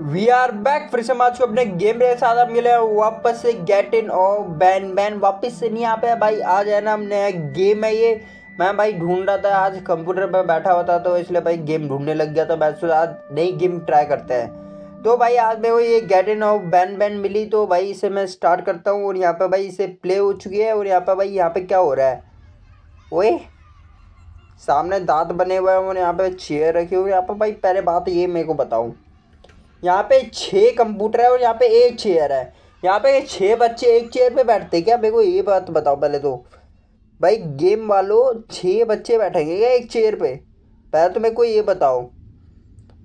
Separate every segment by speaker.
Speaker 1: We are back फिर से माच को अपने गेम रे साथ आप मिले वापस से गेट इन और बैन बैन वापस से नहीं आ पे भाई आज है ना हमने गेम है ये मैं भाई ढूंढ रहा था आज कंप्यूटर पर बैठा हुआ था तो इसलिए भाई गेम ढूंढने लग गया तो मैं आज नई गेम ट्राई करते हैं तो भाई आज मेरे को ये गेट इन ऑफ बैन बैन मिली तो भाई इसे मैं स्टार्ट करता हूँ और यहाँ पर भाई इसे प्ले हो चुकी है और यहाँ पर भाई यहाँ पर क्या हो रहा है वही सामने दांत बने हुए हैं और यहाँ पे चेयर रखी हुई यहाँ पर भाई पहले बात ये मेरे को बताऊँ यहाँ पे छः कंप्यूटर है और यहाँ पे एक चेयर है यहाँ पे छः बच्चे एक चेयर पे बैठते क्या मेरे को ये बात बताओ पहले तो भाई गेम वालों छः बच्चे बैठेंगे क्या एक चेयर पे पहले तो मेरे को ये बताओ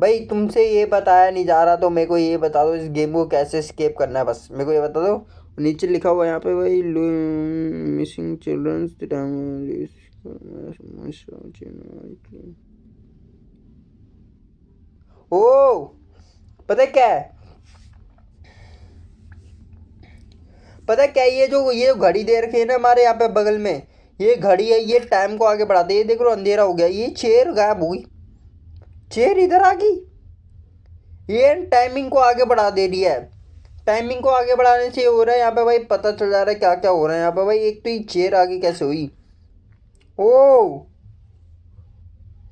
Speaker 1: भाई तुमसे ये बताया नहीं जा रहा तो मेरे को ये बता दो इस गेम को कैसे स्केप करना है बस मेरे को ये बता दो नीचे लिखा हुआ यहाँ पे भाई मिसिंग चिल्ड्रंस ओ पता है क्या है पता है क्या ये जो ये घड़ी दे रखी है ना हमारे यहाँ पे बगल में ये घड़ी है ये टाइम को आगे बढ़ाते ये देख लो अंधेरा हो गया ये चेयर गायब हुई चेयर इधर आ गई ये टाइमिंग को आगे बढ़ा दे रही है टाइमिंग को आगे बढ़ाने से हो रहा है यहाँ पे भाई पता चल जा रहा है क्या क्या हो रहा है यहाँ पे भाई एक तो ये चेयर आगे कैसे हुई ओ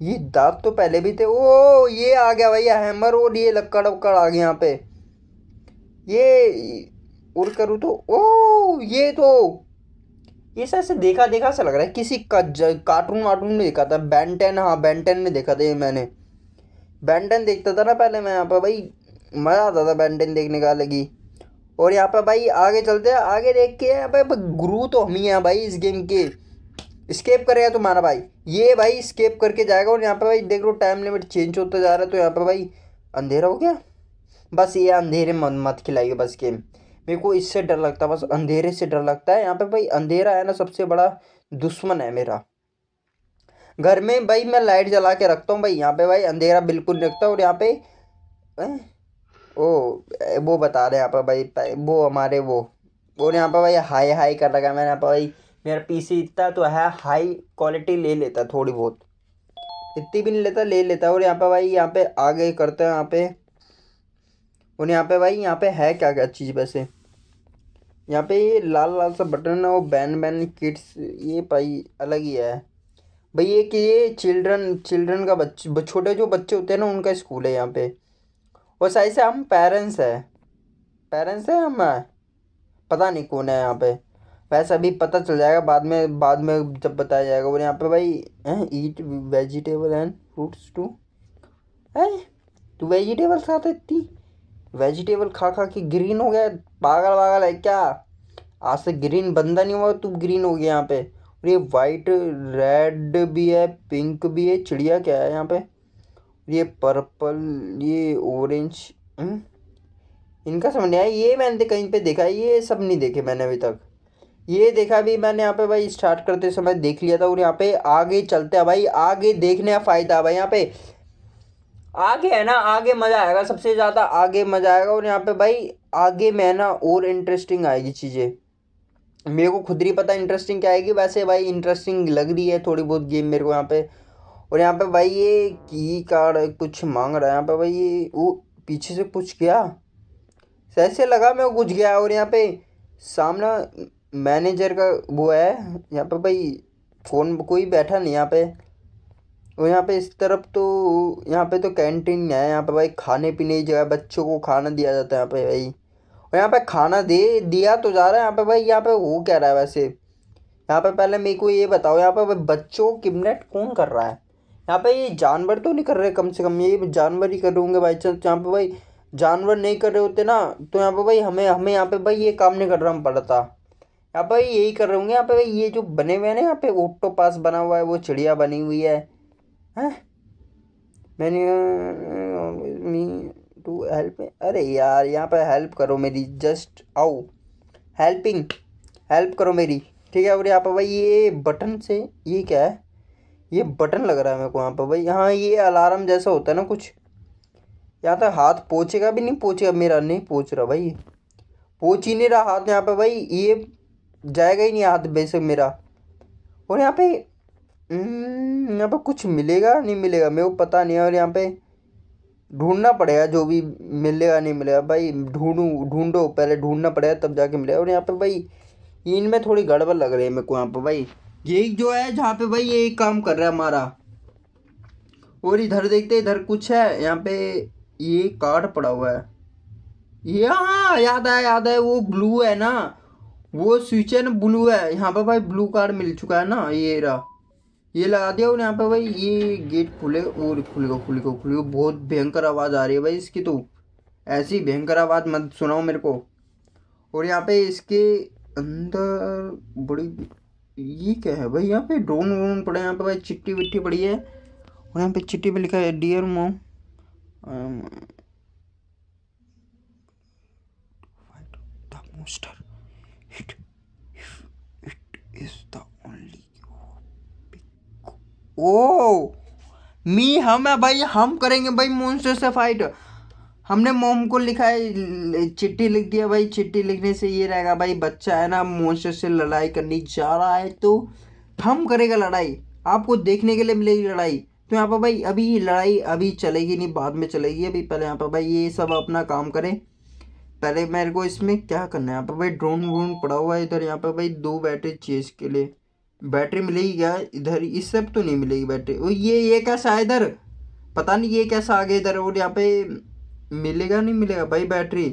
Speaker 1: ये दांत तो पहले भी थे ओ ये आ गया भाई हैमर और ये लक्कड़ वक्कड़ आ गया यहाँ पे ये उड़ करूँ तो ओ ये तो ये सर से देखा देखा सा लग रहा है किसी का कार्टून वार्टून में देखा था बैंटन हाँ बैंटन में देखा था ये मैंने बैंटन देखता था ना पहले मैं यहाँ पर भाई मज़ा आता था बैंटन देखने का अलग ही और यहाँ पर भाई आगे चलते हैं आगे देख के यहाँ पर गुरु तो हम ही हैं भाई इस गेम के स्केप करेगा तुम्हारा भाई ये भाई स्केप करके जाएगा और यहाँ पर भाई देख लो टाइम लिमिट चेंज होता जा रहा है तो यहाँ पर भाई अंधेरा हो गया बस ये अंधेरे मत मत खिलाइए बस गेम मेरे को इससे डर लगता है बस अंधेरे से डर लगता है यहाँ पर भाई अंधेरा है ना सबसे बड़ा दुश्मन है मेरा घर में भाई मैं लाइट जला के रखता हूँ भाई यहाँ पे भाई अंधेरा बिल्कुल नहीं रखता और यहाँ पे ओ वो बता रहे यहाँ पर भाई वो हमारे वो और यहाँ पर भाई हाई हाई कर रखा है मैंने यहाँ पर भाई मेरा पीसी इतना तो है हाई क्वालिटी ले लेता थोड़ी बहुत इतनी भी नहीं लेता ले लेता और यहाँ पे भाई यहाँ पे आगे करते हैं यहाँ पे और यहाँ पे भाई यहाँ पे है क्या क्या चीज़ वैसे यहाँ पे ये लाल लाल सा बटन है वो बैन बैन किड्स ये भाई अलग ही है भाई ये कि ये चिल्ड्रन चिल्ड्रन का बच्चे छोटे जो बच्चे होते हैं ना उनका स्कूल है यहाँ पे और सही से हम पेरेंट्स हैं पेरेंट्स हैं हम पता नहीं कौन है यहाँ पे वैसे अभी पता चल जाएगा बाद में बाद में जब बताया जाएगा और यहाँ पर भाई हैं eat vegetable and fruits too है तू वेजिटेबल खाता इतनी वेजिटेबल खा खा के ग्रीन हो गया पागल वागल है क्या आज से ग्रीन बंदा नहीं हुआ तू ग्रीन हो गया यहाँ पे और ये वाइट रेड भी है पिंक भी है चिड़िया क्या है यहाँ पे ये पर्पल ये ऑरेंज इनका समझ नहीं आया ये मैंने कहीं पे देखा ये सब नहीं देखे मैंने अभी तक ये देखा भी मैंने यहाँ पे भाई स्टार्ट करते समय देख लिया था और यहाँ पे आगे चलते हैं भाई आगे देखने का फ़ायदा है भाई यहाँ पे आगे है ना आगे मज़ा आएगा सबसे ज़्यादा आगे मज़ा आएगा और यहाँ पे भाई आगे में ना और इंटरेस्टिंग आएगी चीज़ें मेरे को खुद ही पता इंटरेस्टिंग क्या आएगी वैसे भाई इंटरेस्टिंग लग रही है थोड़ी बहुत गेम मेरे को यहाँ पे और यहाँ पे भाई ये की कार्ड कुछ मांग रहा है यहाँ पे भाई ये वो पीछे से कुछ गया ऐसे लगा मैं कुछ गया और यहाँ पे सामना मैनेजर का वो है यहाँ पर भाई फ़ोन कोई बैठा नहीं यहाँ पे और यहाँ पे इस तरफ तो यहाँ पे तो कैंटीन है यहाँ पे भाई खाने पीने की जगह बच्चों को खाना दिया जाता है यहाँ पे भाई और यहाँ पे खाना दे दिया तो जा रहा है यहाँ पे भाई यहाँ पे हो क्या रहा है वैसे यहाँ पे पहले मेरे को ये बताओ यहाँ पे बच्चों को किडनेट कौन कर रहा है यहाँ पे ये जानवर तो नहीं कर रहे कम से कम ये जानवर ही कर रहे होंगे बाई चांस यहाँ पे भाई जानवर नहीं कर रहे होते ना तो यहाँ पे भाई हमें हमें यहाँ पे भाई ये काम नहीं करना पड़ता यहाँ पर यही कर रहे होंगे यहाँ पे ये जो बने हुए हैं ना यहाँ पे ऑटो पास बना हुआ है वो चिड़िया बनी हुई है हैं मैंने मी टू हेल्प अरे यार यहाँ पर हेल्प करो मेरी जस्ट आओ हेल्पिंग हेल्प करो मेरी ठीक है और यहाँ पर भाई ये बटन से ये क्या है ये बटन लग रहा है मेरे को यहाँ पर भाई हाँ ये अलार्म जैसा होता है ना कुछ यहाँ तक हाथ पोछेगा भी नहीं पहुँचेगा मेरा नहीं पहुँच रहा भाई पोछ ही नहीं रहा हाथ यहाँ पर भाई ये जाएगा ही नहीं हाथ बेसक मेरा और यहाँ पे हम्म, यहाँ पे कुछ मिलेगा नहीं मिलेगा मेरे को पता नहीं है और यहाँ पे ढूंढना पड़ेगा जो भी मिलेगा नहीं मिलेगा भाई ढूंढू ढूंढो पहले ढूंढना पड़ेगा तब जाके मिलेगा और यहाँ पे भाई इनमें थोड़ी गड़बड़ लग रही है मेरे को यहाँ पे भाई ये जो है जहाँ पे भाई ये काम कर रहा है हमारा और इधर देखते इधर कुछ है यहाँ पे ये कार्ड पड़ा हुआ है ये हाँ याद आया याद है वो ब्लू है ना वो स्विच है ना ब्लू है यहाँ पर भाई ब्लू कार्ड मिल चुका है ना ये रहा ये लगा दिया और यहाँ पर भाई ये गेट खुले और खुलेगा खुलेगा खुलेगा बहुत भयंकर आवाज़ आ रही है भाई इसकी तो ऐसी भयंकर आवाज़ मत सुनाओ मेरे को और यहाँ पे इसके अंदर बड़ी ये क्या है भाई यहाँ पे ड्रोन वोन पड़े यहाँ पे भाई चिट्टी विट्टी पड़ी है और यहाँ पे चिट्टी पे लिखा है डियर मोम मोस्टर is the only ओ मी हम है भाई हम करेंगे भाई मोन्स्टर से फाइट हमने मोम को लिखा है चिट्ठी लिख दिया भाई चिट्ठी लिखने से ये रहेगा भाई बच्चा है ना मोन्स्टर से लड़ाई करने जा रहा है तो हम करेगा लड़ाई आपको देखने के लिए मिलेगी लड़ाई तो यहाँ पर भाई अभी लड़ाई अभी चलेगी नहीं बाद में चलेगी अभी पहले यहाँ पर भाई ये सब अपना काम करें पहले मेरे को इसमें क्या करना है यहाँ पर भाई ड्रोन व्रोन पड़ा हुआ है इधर यहाँ पर भाई दो बैटरी चाहिए इसके लिए बैटरी मिलेगी क्या इधर इस सब तो नहीं मिलेगी बैटरी और ये ये कैसा है इधर पता नहीं ये कैसा आ गया इधर और यहाँ पे मिलेगा नहीं मिलेगा भाई बैटरी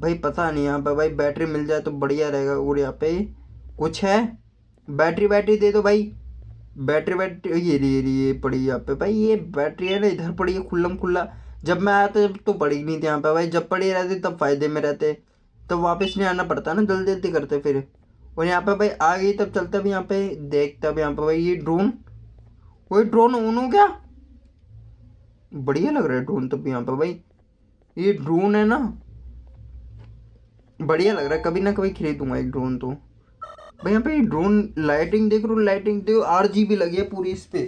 Speaker 1: भाई पता नहीं यहाँ पर भाई बैटरी मिल जाए तो बढ़िया रहेगा और यहाँ पे कुछ है बैटरी बैटरी दे दो भाई बैटरी बैटरी ये ये, ये पड़ी यहाँ पे भाई ये बैटरी है ना इधर पड़ी है खुल्लम खुल्ला जब मैं आया तो जब तो नहीं थे यहाँ पे भाई जब पड़ी रहते तब फ़ायदे में रहते तब वापस नहीं आना पड़ता ना जल्दी जल्दी करते फिर और यहाँ पे भाई आ गई तब चलते अब यहाँ पे देखते अब यहाँ पे भाई ये ड्रोन कोई ड्रोन ऊन क्या बढ़िया लग रहा है ड्रोन तब यहाँ पे भाई ये ड्रोन है ना बढ़िया लग रहा है कभी ना कभी खरीदूंगा एक ड्रोन तो भाई यहाँ पे ड्रोन लाइटिंग देख रो लाइटिंग देखो आर जी भी लगी है पूरी इस पर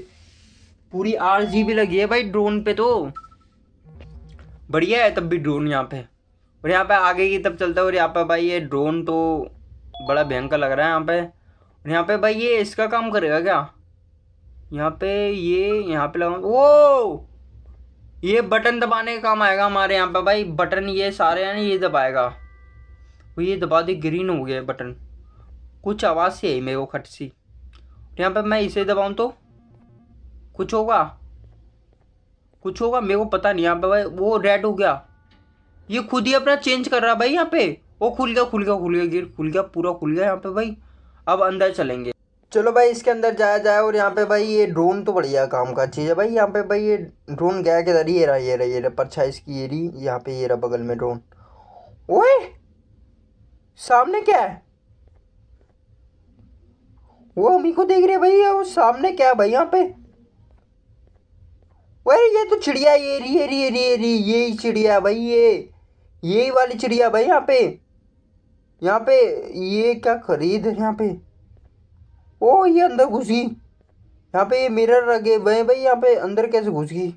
Speaker 1: पूरी आर जी भी लगी है भाई ड्रोन पे तो बढ़िया है तब भी ड्रोन यहाँ पे और यहाँ पे आगे की तब चलता है और यहाँ पे भाई ये ड्रोन तो बड़ा भयंकर लग रहा है यहाँ पे और यहाँ पे भाई ये इसका काम करेगा क्या यहाँ पे ये यहाँ पे लगा वो ये बटन दबाने का काम आएगा हमारे यहाँ पे भाई बटन ये सारे हैं ये दबाएगा वो ये दबा दी ग्रीन हो गया बटन कुछ आवाज़ से आई मेरे को खट सी यहाँ पर मैं इसे दबाऊँ तो कुछ होगा कुछ होगा मेरे को पता नहीं यहाँ पे भाई वो रेड हो गया ये खुद ही अपना चेंज कर रहा भाई यहाँ पे वो खुल गया खुल गया खुल गया गिर खुल गया पूरा खुल गया यहाँ पे भाई अब अंदर चलेंगे चलो भाई इसके अंदर जाया जाए और यहाँ पे भाई ये ड्रोन तो बढ़िया काम का चीज़ है भाई यहाँ पे भाई ये ड्रोन गया किधर ये रहा ये रहा ये रहा परछाइश की ये रही यहाँ पे ये रहा बगल में ड्रोन ओए सामने क्या है वो हम ही को देख रहे भाई वो सामने क्या है भाई यहाँ पे अरे ये तो चिड़िया ये रही ये रही ये ये यही चिड़िया भाई ये यही वाली चिड़िया भाई यहाँ पे यहाँ पे ये क्या खरीद है यहाँ पे ओ ये अंदर घुसी यहाँ पे ये मिरर लगे भाई भाई यहाँ पे अंदर कैसे घुस गई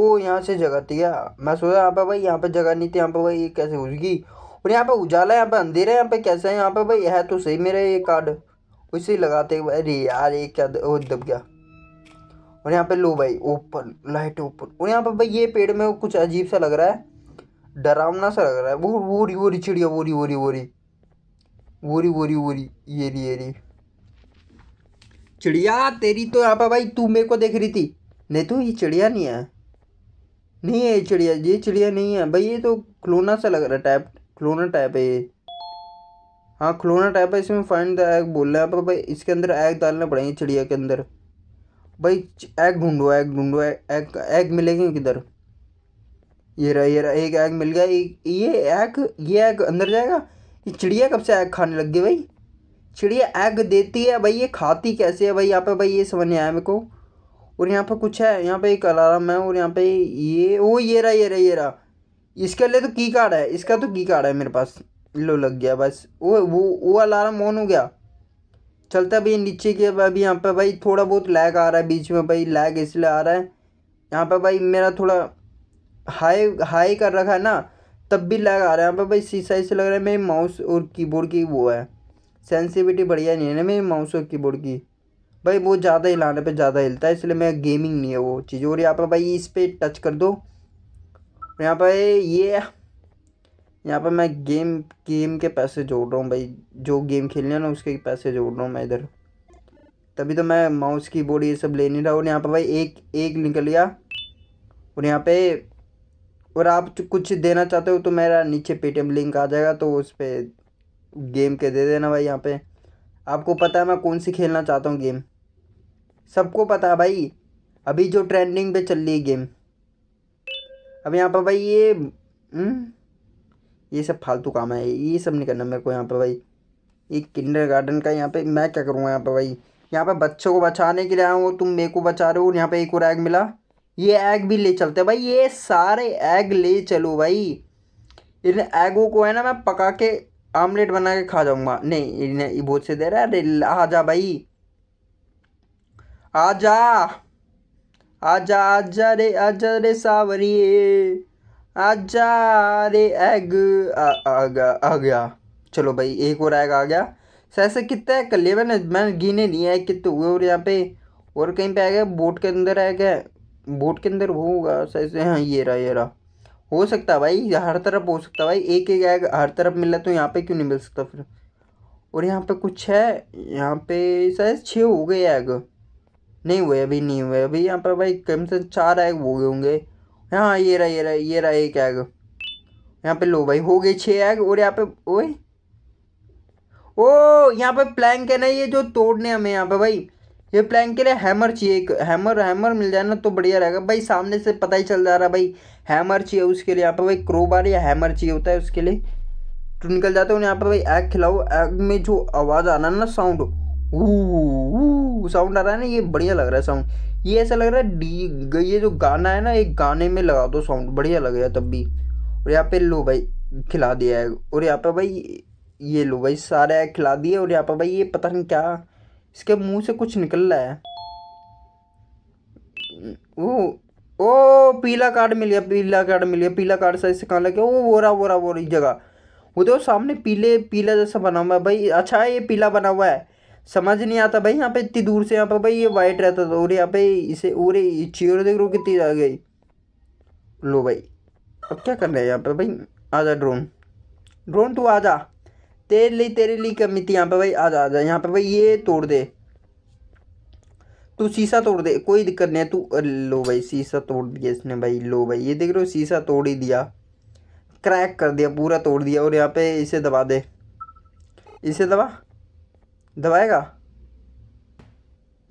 Speaker 1: ओ यहाँ से जगह थी मैं सोचा यहाँ पे भाई यहाँ पे जगह नहीं थी यहाँ पे भाई ये कैसे घुस गई और यहाँ पे उजाला यहाँ पे अंधेरा यहाँ पे कैसा है यहाँ पे भाई है तो सही मेरा ये कार्ड उसे लगाते अरे यार ये क्या दब गया और यहाँ पे लो भाई ओपन लाइट ओपन और यहाँ पे भाई ये पेड़ में कुछ अजीब सा लग रहा है डरावना सा लग रहा है वो वो री वो री चिड़िया वो री वो री वो री वो री वो री वो री ये री ये री चिड़िया तेरी तो यहाँ पर भाई तू मेरे को देख रही थी नहीं तो ये चिड़िया नहीं है नहीं है ये चिड़िया ये चिड़िया नहीं है भाई ये तो खिलौना सा लग रहा है टाइप खिलौना टाइप है ये हाँ खिलौना टाइप है इसमें फाइंड द एग बोल रहे हैं पर भाई इसके अंदर एग डालना पड़ेंगे चिड़िया के अंदर भाई एग ढूंढो एग ढूंढो एग एग मिलेगी किधर ये रहा ये रहा एक एग मिल गया एक ये एग ये एग अंदर जाएगा ये चिड़िया कब से एग खाने लग गई भाई चिड़िया एग देती है भाई ये खाती कैसे है भाई यहाँ पे भाई ये समझ नहीं आया मेरे को और यहाँ पे कुछ है यहाँ पे एक अलार्म है और यहाँ पे ये ओ ये रहा ये रहा ये रहा इसके लिए तो की कार्ड है इसका तो की कार्ड है मेरे पास लो लग गया बस वो वो वो अलार्म ऑन हो गया चलता है भैया नीचे के अभी यहाँ पे भाई थोड़ा बहुत लैग आ रहा है बीच में भाई लैग इसलिए आ रहा है यहाँ पे भाई मेरा थोड़ा हाई हाई कर रखा है ना तब भी लैग आ रहा है यहाँ पे भाई शीशा ऐसे लग रहा है मेरी माउस और कीबोर्ड की वो है सेंसिटिविटी बढ़िया नहीं है ना मेरी माउस और कीबोर्ड की भाई वो ज़्यादा हिलाने पर ज़्यादा हिलता है इसलिए मेरा गेमिंग नहीं है वो चीज़ और यहाँ पर भाई इस पर टच कर दो यहाँ पर ये यहाँ पर मैं गेम गेम के पैसे जोड़ रहा हूँ भाई जो गेम खेलने ना उसके पैसे जोड़ रहा हूँ मैं इधर तभी तो मैं माउस की बोर्ड ये सब ले नहीं रहा और यहाँ पर भाई एक एक निकल गया और यहाँ पे और आप तो कुछ देना चाहते हो तो मेरा नीचे पेटीएम लिंक आ जाएगा तो उस पर गेम के दे देना भाई यहाँ पे आपको पता है मैं कौन सी खेलना चाहता हूँ गेम सबको पता है भाई अभी जो ट्रेंडिंग पे चल रही है गेम अब यहाँ पर भाई ये हुँ? हम्म? ये सब फालतू काम है ये सब नहीं करना मेरे को यहाँ पर भाई ये किंडर गार्डन का यहाँ पे मैं क्या करूँगा यहाँ पर भाई यहाँ पर बच्चों को बचाने के लिए आया हूँ तुम मेरे को बचा रहे हो यहाँ पर एक और एग मिला ये एग भी ले चलते हैं भाई ये सारे एग ले चलो भाई इन एगों को है ना मैं पका के आमलेट बना के खा जाऊँगा नहीं इन्हें बहुत से दे रहा है अरे आ जा भाई आ जा आ जा रे आ जा रे सावरिए आजा अरे एग आ, गया आ गया चलो भाई एक और एग आ गया सर कितने कितना कर लिया मैंने मैंने गिने नहीं है कितने हुए और यहाँ पे और कहीं पे आ गया बोट के अंदर आ गया बोट के अंदर होगा सर से हाँ ये रहा ये रहा हो सकता भाई हर तरफ हो सकता भाई एक एक एग हर तरफ मिला तो यहाँ पे क्यों नहीं मिल सकता फिर और यहाँ पे कुछ है यहाँ पे शायद छः हो गए एग नहीं हुए अभी नहीं हुए अभी यहाँ पर भाई कम से कम चार एग हो गए होंगे हाँ ये रहा ये रहा ये रहा एक एग यहाँ पे लो भाई हो गए छः एग और यहाँ पे ओए ओ यहाँ पे प्लैंक है ना ये जो तोड़ने हमें यहाँ पे भाई ये प्लैंक के लिए हैमर चाहिए एक हैमर हैमर मिल जाए ना तो बढ़िया रहेगा भाई सामने से पता ही चल जा रहा भाई हैमर चाहिए उसके लिए यहाँ पे भाई क्रोबार या हैमर चाहिए होता है उसके लिए तो निकल जाते हैं यहाँ पे भाई एग खिलाओ एग में जो आवाज़ आ रहा है ना साउंड साउंड आ रहा है ना ये बढ़िया लग रहा है साउंड ये ऐसा लग रहा है डी ये जो गाना है ना एक गाने में लगा दो साउंड बढ़िया लग गया तब भी और यहाँ पे लो भाई खिला दिया है और यहाँ पे भाई ये लो भाई सारा खिला दिया और यहाँ पे भाई ये पता नहीं क्या इसके मुंह से कुछ निकल रहा है ओ ओ पीला कार्ड मिल गया पीला कार्ड मिल गया पीला कार्ड से इससे कहाँ लगे ओ वोरा वोरा वो रही जगह वो देखो तो सामने पीले पीला जैसा बना हुआ है भाई अच्छा है ये पीला बना हुआ है समझ नहीं आता भाई यहाँ पे इतनी दूर से यहाँ पर भाई ये वाइट रहता था और यहाँ पे इसे और चेयर देख रो कितनी आ गई लो भाई अब क्या करना है यहाँ पर भाई आ जा ड्रोन ड्रोन तू आ जा तेरे लिए तेरे लिए कमी थी यहाँ पर भाई आ जा आ जा यहाँ पर भाई ये तोड़ दे तू शीशा तोड़ दे कोई दिक्कत नहीं है तू लो भाई शीशा तोड़ दिया इसने भाई लो भाई ये देख रहे हो शीशा तोड़ ही दिया क्रैक कर दिया पूरा तोड़ दिया और यहाँ पे इसे दबा दे इसे दबा दबाएगा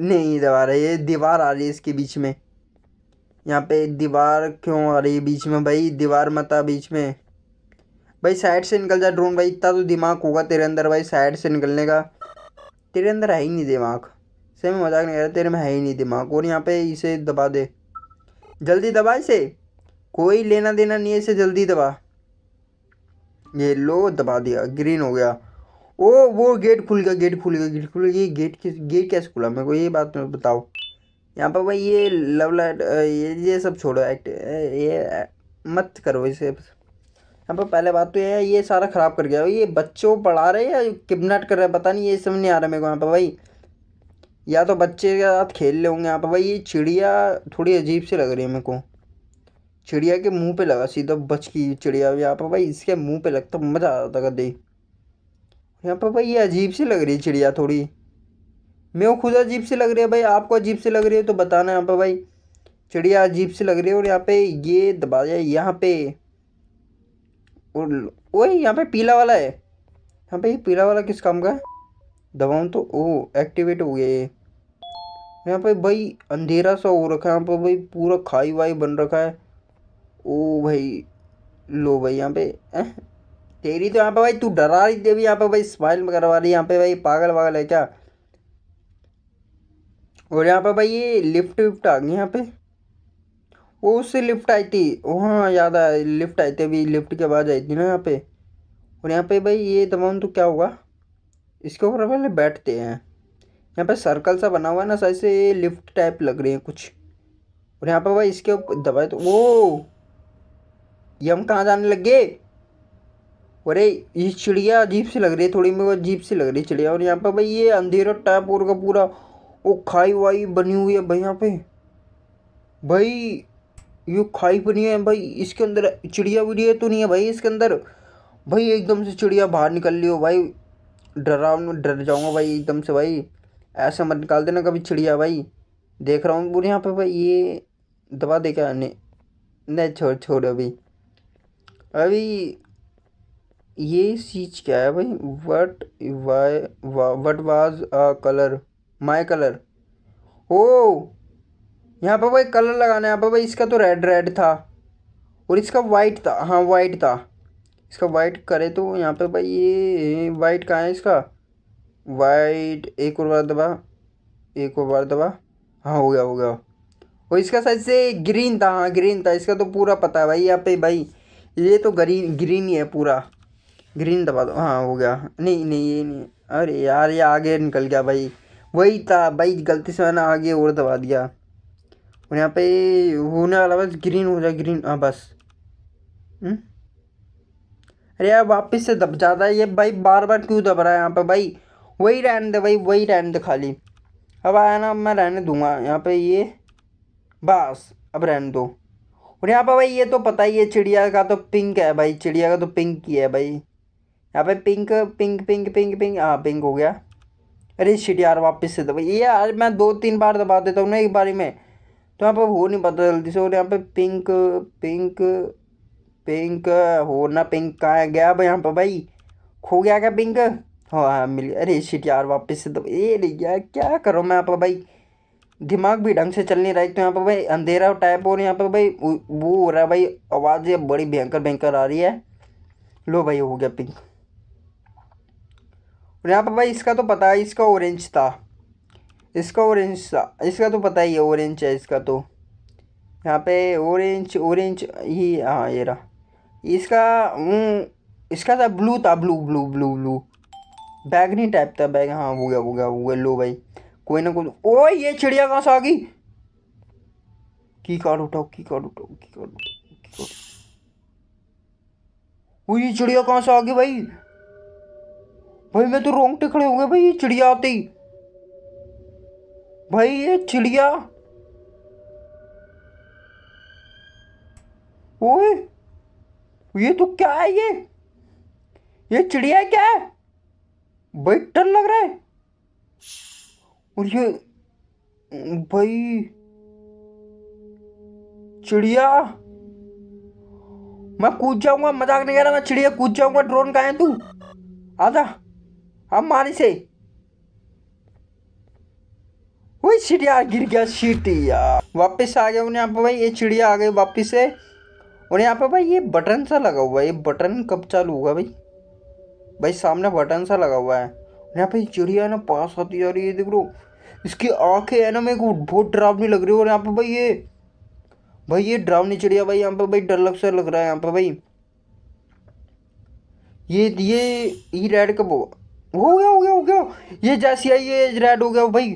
Speaker 1: नहीं दबा रहा ये दीवार आ रही है इसके बीच में यहाँ पे दीवार क्यों आ रही है बीच में भाई दीवार मत आ बीच में भाई साइड से निकल जा ड्रोन भाई इतना तो दिमाग होगा तेरे अंदर भाई साइड से निकलने का तेरे अंदर है ही नहीं दिमाग से मैं मजाक नहीं कर रहा तेरे में है ही नहीं दिमाग और यहाँ पे इसे दबा दे जल्दी दबा इसे कोई लेना देना नहीं है इसे जल्दी दबा ये लो दबा दिया ग्रीन हो गया ओ वो गेट खुल गया गेट खुल गया गेट खुल गया गेट किस गेट कैसे खुला मेरे को ये बात में बताओ यहाँ पर भाई ये लव लाइट ये ये सब छोड़ो एक्ट ये मत करो इसे यहाँ पर पहले बात तो ये है ये सारा ख़राब कर गया ये बच्चों पढ़ा रहे या किडनेट कर रहे पता नहीं ये समझ नहीं आ रहा मेरे को यहाँ पर भाई या तो बच्चे के साथ खेल ले होंगे यहाँ पर भाई ये चिड़िया थोड़ी अजीब सी लग रही है मेरे को चिड़िया के मुंह पे लगा सीधा बच की चिड़िया यहाँ पर भाई इसके मुंह पे लगता मज़ा आ जाता दे यहाँ पर भाई ये अजीब सी लग रही है चिड़िया थोड़ी मेरे को खुद अजीब सी लग रही है भाई आपको अजीब सी लग रही है तो बताना यहाँ पर भाई चिड़िया अजीब सी लग रही है और यहाँ पे ये दबा जाए यहाँ पे और वही यहाँ पे पीला वाला है यहाँ पे ये पीला वाला किस काम का है दबाऊँ तो ओ एक्टिवेट हो गया ये यहाँ पे भाई अंधेरा सा हो रखा है यहाँ पर भाई पूरा खाई वाई बन रखा है ओ भाई लो भाई यहाँ पे तेरी तो यहाँ पे भाई तू डरा रही थी यहाँ पे भाई स्माइल करवा रही यहाँ पे भाई पागल वागल है क्या और यहाँ पे भाई ये लिफ्ट विफ्ट आ गई यहाँ पे वो उससे लिफ्ट आई थी हाँ याद आया लिफ्ट आई थी अभी लिफ्ट के बाद आई थी ना यहाँ पे और यहाँ पे भाई ये तमाम तो क्या होगा इसके ऊपर पहले बैठते हैं यहाँ पे सर्कल सा बना हुआ है ना सर से लिफ्ट टाइप लग रही है कुछ और यहाँ पे भाई इसके ऊपर दबाए तो वो ये हम कहाँ जाने लग गए अरे ये चिड़िया अजीब सी लग रही है थोड़ी मेरे को अजीब सी लग रही है चिड़िया और यहाँ पर भाई ये अंधेरा टाइप और का पूरा वो खाई वाई बनी हुई है भाई यहाँ पे भाई ये खाई बनी है भाई इसके अंदर चिड़िया वीडिया तो नहीं है भाई इसके अंदर भाई एकदम से चिड़िया बाहर निकल ली हो भाई डरा डर जाऊँगा भाई एकदम से भाई ऐसा मत निकाल देना कभी चिड़िया भाई देख रहा हूँ पूरे यहाँ पे भाई ये दबा दे क्या नहीं छोड़ छोड़ अभी अभी ये चीज़ क्या है भाई what why what was a colour my colour oh यहाँ पर भाई कलर लगाना है यहाँ पर भाई इसका तो रेड रेड था और इसका वाइट था हाँ वाइट था इसका वाइट करे तो यहाँ पर भाई ये वाइट कहाँ है इसका वाइट एक और बार दबा एक और बार दबा हाँ हो गया हो गया और इसका साइज से ग्रीन था हाँ ग्रीन था इसका तो पूरा पता है भाई यहाँ पे भाई ये तो ग्रीन ग्रीन ही है पूरा ग्रीन दबा दो हाँ हो गया नहीं नहीं ये नहीं अरे यार ये आगे निकल गया भाई वही था भाई गलती से मैंने आगे और दबा दिया और यहाँ पे होने वाला बस ग्रीन हो जाए ग्रीन हाँ बस हुँ? हम्म? अरे यार वापस से दब जाता है ये भाई बार बार क्यों दब रहा है यहाँ पे भाई वही रहने दे भाई वही रहने दे खाली अब आया ना मैं रहने दूंगा यहाँ पे ये बस अब रहने दो और यहाँ पर भाई ये तो पता ही है चिड़िया का तो पिंक है भाई चिड़िया का तो पिंक ही है भाई यहाँ पे pink pink pink pink pink हाँ पिंक हो गया अरे शिट यार वापस से दबा ये यार मैं दो तीन बार दबा देता हूँ ना एक बारी में तो यहाँ पर हो नहीं पता जल्दी से और यहाँ पे पिंक पिंक पिंक हो ना पिंक कहाँ गया अब यहाँ पर भाई खो गया क्या पिंक हाँ हाँ मिल गया अरे शिट यार वापस से दबा ये नहीं गया क्या करो मैं यहाँ पर भाई दिमाग भी ढंग से चल नहीं रहा है तो यहाँ पर भाई अंधेरा टाइप और यहाँ पर भाई वो हो रहा है भाई आवाज़ बड़ी भयंकर भयंकर आ रही है लो भाई हो गया पिंक और यहाँ पर भाई इसका तो पता है इसका ऑरेंज था इसका ऑरेंज था इसका तो पता ही है ऑरेंज है इसका तो यहाँ पे ऑरेंज ऑरेंज ही हाँ ये रहा इसका हम्म, इसका था ब्लू था ब्लू ब्लू ब्लू ब्लू बैगनी टाइप था बैग हाँ वो गया वो गया वो गया लो भाई कोई ना कोई ओ ये चिड़िया कहाँ से आ गई की कार्ड उठाओ की कार्ड उठाओ की कार्ड उठाओ की कार्ड वो ये चिड़िया कहाँ से आ गई भाई भाई मैं तो रोंगटे खड़े हो गया भाई ये चिड़िया आते ही भाई ये चिड़िया ओए ये तो क्या है ये ये चिड़िया क्या है भाई डर लग रहा है और ये भाई चिड़िया मैं कूद जाऊंगा मजाक नहीं कर रहा मैं चिड़िया कूद जाऊंगा ड्रोन का है तू आजा अब हमारी से वही चिड़िया गिर गया शिट यार वापस आ गया उन्हें यहाँ पे भाई ये चिड़िया आ गई वापस से और यहाँ पे भाई ये बटन सा लगा हुआ है ये बटन कब चालू होगा भाई भाई सामने बटन सा लगा हुआ है यहाँ पे चिड़िया ना पास आती जा रही है देख लो इसकी आंखें है ना मेरे को बहुत डरावनी लग रही है और यहाँ पे भाई ये भाई ये डरावनी चिड़िया भाई यहाँ पे भाई डर लग सा लग रहा है यहाँ पे भाई ये ये ई रेड कब होगा हो गया हो गया हो गया ये जैसी आई ये रेड हो गया भाई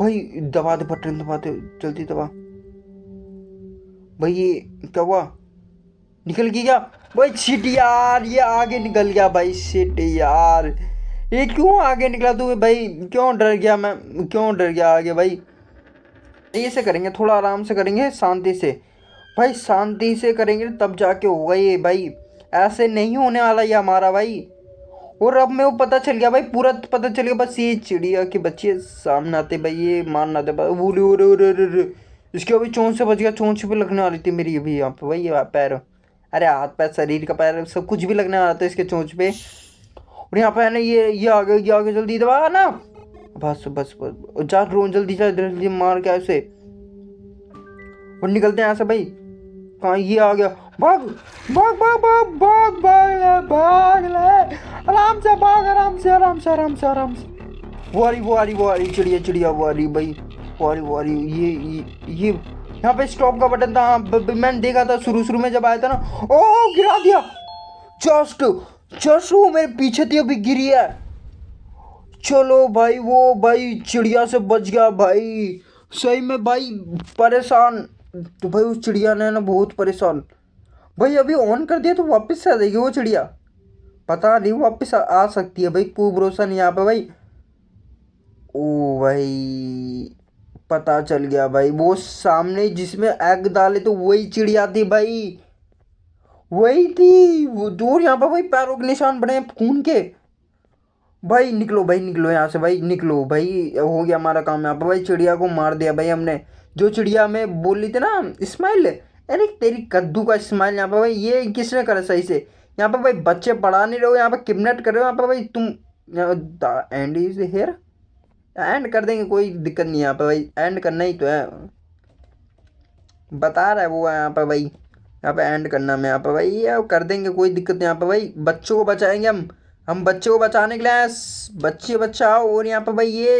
Speaker 1: भाई दबा दे बटन दबा दे जल्दी दबा भाई ये क्या हुआ निकल गई क्या भाई सीट यार ये आगे निकल गया भाई सीट यार ये क्यों आगे निकला तू भाई क्यों डर गया मैं क्यों डर गया आगे भाई ये से करेंगे थोड़ा आराम से करेंगे शांति से भाई शांति से करेंगे तब जाके होगा ये भाई ऐसे नहीं होने वाला ये हमारा भाई और अब मैं वो पता चल गया भाई पूरा तो पता चल गया बस ये चिड़िया के बच्चे सामने आते भाई ये मान आते इसके अभी चोंच से बच गया चोंच पे लगने वाली थी मेरी अभी यहाँ पे भाई ये पैर अरे हाथ पैर शरीर का पैर सब कुछ भी लगने वाला था इसके चोंच पे और यहाँ पे है ना ये ये आगे ये आगे जल्दी दबा ना बस बस बस जा रो जल्दी जा जल्दी मार के ऐसे और निकलते हैं ऐसे भाई कहाँ ये आ गया भाग भाग भाग भाग भाग भाग ले भाग ले आराम से भाग आराम से आराम से आराम से आराम से वारी वारी वारी चिड़िया चिड़िया वारी भाई वारी वारी ये ये यहाँ पे स्टॉप का बटन था हाँ, मैंने देखा था शुरू शुरू में जब आया था ना ओ गिरा दिया जस्ट जस्ट वो मेरे पीछे थी अभी गिरी है चलो भाई वो भाई चिड़िया से बच गया भाई सही में भाई परेशान तो भाई उस चिड़िया ने ना बहुत परेशान भाई अभी ऑन कर दिया तो वापस आ जाएगी वो चिड़िया पता नहीं वापस आ, आ सकती है भाई कोई भरोसा नहीं यहाँ पे भाई ओ भाई पता चल गया भाई वो सामने जिसमें एग डाले तो वही चिड़िया थी भाई वही थी वो दूर यहाँ पर भाई पैरों के निशान बने खून के भाई निकलो भाई निकलो यहाँ से भाई निकलो भाई हो गया हमारा काम यहाँ पर भाई चिड़िया को मार दिया भाई हमने जो चिड़िया में बोली थी ना स्माइल अरे तेरी कद्दू का इस्तेमाल यहाँ पर भाई ये किसने करा सही से यहाँ पर भाई बच्चे पढ़ा नहीं रहे हो यहाँ पर किडनेट कर रहे हो यहाँ पर भाई तुम एंड इज हेयर एंड कर देंगे कोई दिक्कत नहीं यहाँ पर भाई एंड करना ही तो है बता रहा है वो यहाँ पर भाई यहाँ पर एंड करना में यहाँ पर भाई ये कर देंगे कोई दिक्कत नहीं यहाँ पर भाई बच्चों को बचाएंगे हम हम बच्चे को बचाने के लिए बच्चे बचाओ और यहाँ पर भाई ये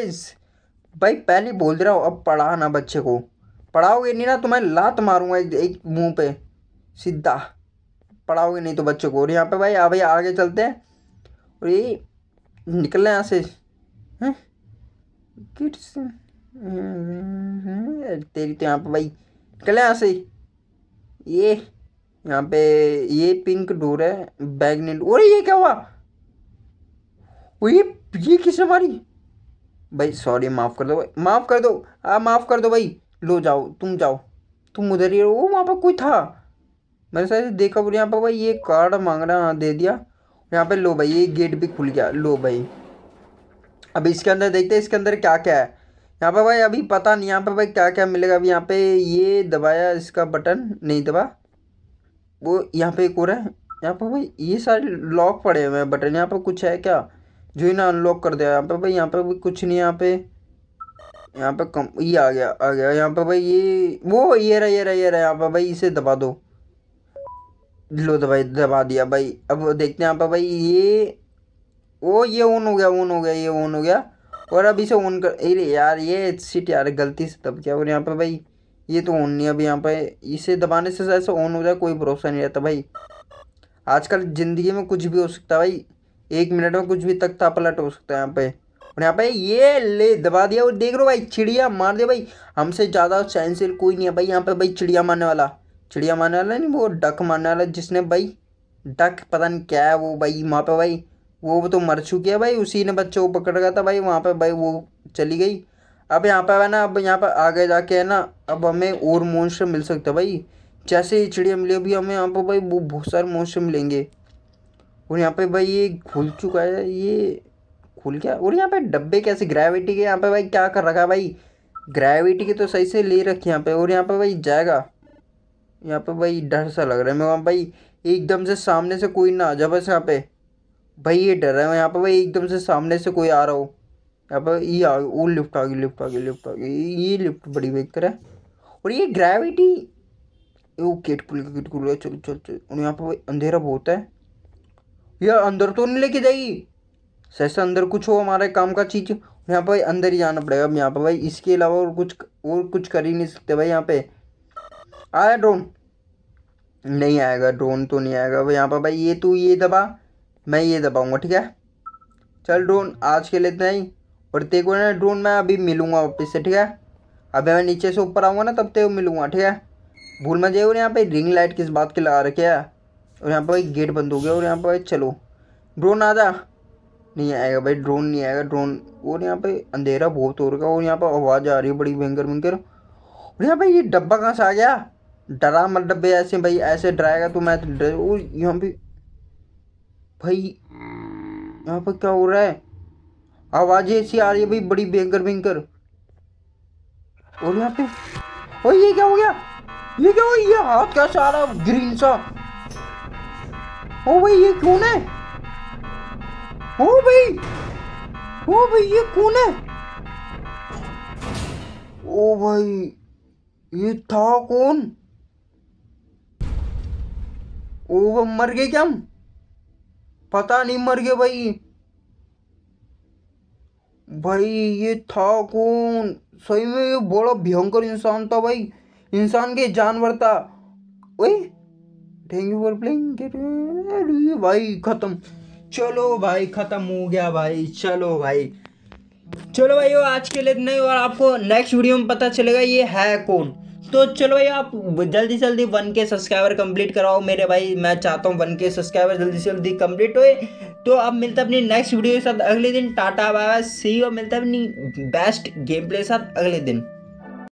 Speaker 1: भाई पहले बोल दे रहा हूँ अब पढ़ाना बच्चे को पढ़ाओगे नहीं ना तो मैं लात मारूंगा एक एक मुंह पे सीधा पढ़ाओगे नहीं तो बच्चों को और यहाँ पे भाई आ भाई आगे चलते हैं और ये निकलना यहाँ से हैं तेरी तो यहाँ पे भाई निकले यहाँ से ये यहाँ पे ये पिंक डोर है बैग नील और ये क्या हुआ वो ये ये किसने मारी भाई सॉरी माफ़ कर दो भाई माफ़ कर दो आप माफ़ कर दो भाई लो जाओ तुम जाओ तुम उधर ही रहो वहाँ पर कोई था मैंने सर देखा बोले यहाँ पर भाई ये कार्ड मांग रहा हाँ दे दिया यहाँ पे लो भाई ये गेट भी खुल गया लो भाई अब इसके अंदर देखते हैं इसके अंदर क्या क्या है यहाँ पर भाई अभी पता नहीं यहाँ पर भाई क्या क्या मिलेगा अभी यहाँ पे ये दबाया इसका बटन नहीं दबा वो यहाँ पे एक और है यहाँ पर भाई ये सारे लॉक पड़े हुए हैं बटन यहाँ पर कुछ है क्या जो ही ना अनलॉक कर दिया यहाँ पर भाई यहाँ पर भी कुछ नहीं यहाँ पे यहाँ पे कम ये आ गया आ गया यहाँ पे भाई ये वो ये रहा ये रहा ये रहा यहाँ पे भाई इसे दबा दो लो दबाई तो दबा दिया भाई अब देखते हैं यहाँ पे भाई ये ओ ये ऑन हो गया ऑन हो गया ये ऑन हो गया और अब इसे ऑन कर अरे यार ये सीट यार गलती से दब गया और यहाँ पे भाई ये तो ऑन नहीं अब यहाँ पे इसे दबाने से ऐसे ऑन हो जाए कोई भरोसा नहीं रहता भाई आजकल ज़िंदगी में कुछ भी हो सकता है भाई एक मिनट में कुछ भी तख्ता पलट हो सकता है यहाँ पे और यहाँ पे ये ले दबा दिया और देख लो भाई चिड़िया मार दिया भाई हमसे ज़्यादा सहनशील कोई नहीं है भाई यहाँ पे भाई चिड़िया मारने वाला चिड़िया मारने वाला नहीं वो डक मारने वाला जिसने भाई डक पता नहीं क्या है वो भाई वहाँ पे भाई वो तो मर चुकी है भाई उसी ने बच्चों को पकड़ रखा था भाई वहाँ पर भाई वो चली गई अब यहाँ पर है ना अब यहाँ पर आगे जाके है ना अब हमें और मोन्स्टर मिल सकता भाई जैसे ये चिड़िया मिली अभी हमें यहाँ पर भाई वो बहुत सारे मोन्स्टर मिलेंगे और यहाँ पे भाई ये घुल चुका है ये खुल गया और यहाँ पे डब्बे कैसे ग्रेविटी के यहाँ पे भाई क्या कर रखा है भाई ग्रेविटी की तो सही से ले रखी यहाँ पे और यहाँ पे भाई जाएगा यहाँ पे भाई डर सा लग रहा है मैं वहाँ भाई एकदम से सामने से कोई ना आ जाए बस यहाँ पे भाई ये डर है यहाँ पे भाई एकदम से सामने से कोई आ रहा हो यहाँ पे ये आ वो लिफ्ट आ गई लिफ्ट आ गई लिफ्ट आ गई ये लिफ्ट बड़ी बेकर है और ये ग्रेविटी वो गेट खुल गया गेट खुल गया चलो चलो चलो और यहाँ पर भाई अंधेरा बहुत है यार अंदर तो नहीं लेके जाएगी सेशन अंदर कुछ हो हमारे काम का चीज़ यहाँ पर अंदर ही जाना पड़ेगा अब यहाँ पर भाई इसके अलावा और कुछ और कुछ कर ही नहीं सकते भाई यहाँ पे आया ड्रोन नहीं आएगा ड्रोन तो नहीं आएगा भाई यहाँ पर भाई ये तू ये दबा मैं ये दबाऊँगा ठीक है चल ड्रोन आज के लिए इतना ही और तेरे को ना ड्रोन मैं अभी मिलूँगा वापस से ठीक है अभी मैं नीचे से ऊपर आऊँगा ना तब तेरे मिलूंगा मिलूँगा ठीक है भूल मत और यहाँ पे रिंग लाइट किस बात की लगा रखे है और यहाँ पर गेट बंद हो गया और यहाँ पर चलो ड्रोन आ जा नहीं आएगा भाई ड्रोन नहीं आएगा ड्रोन और यहाँ पे अंधेरा बहुत हो रखा और यहाँ पे आवाज़ आ रही है बड़ी भयंकर भयंकर और यहाँ पे ये डब्बा कहाँ से आ गया डरा मत डब्बे ऐसे भाई ऐसे डराएगा तो मैं तो डर और यहाँ पे भाई यहाँ पे क्या हो रहा है आवाज ऐसी आ रही है भाई बड़ी भयंकर भयंकर और यहाँ पे और ये क्या हो गया ये क्या हो ये हाथ कैसा आ रहा ग्रीन सा ओ भाई ये क्यों है ओ भाई ओ भाई ये कौन है ओ भाई ये था कौन ओ मर गए क्या हम पता नहीं मर गए भाई भाई ये था कौन सही में ये बड़ा भयंकर इंसान था भाई इंसान के जानवर था वही थैंक यू फॉर प्लेइंग भाई खत्म चलो भाई ख़त्म हो गया भाई चलो भाई चलो भाई वो आज के लिए इतना ही और आपको नेक्स्ट वीडियो में पता चलेगा ये है कौन तो चलो भाई आप जल्दी से जल्दी वन के सब्सक्राइबर कंप्लीट कराओ मेरे भाई मैं चाहता हूँ वन के सब्सक्राइबर जल्दी से जल्दी कंप्लीट होए तो अब मिलता अपनी नेक्स्ट वीडियो के साथ अगले दिन टाटा बाय सी और मिलता अपनी बेस्ट गेम प्ले के साथ अगले दिन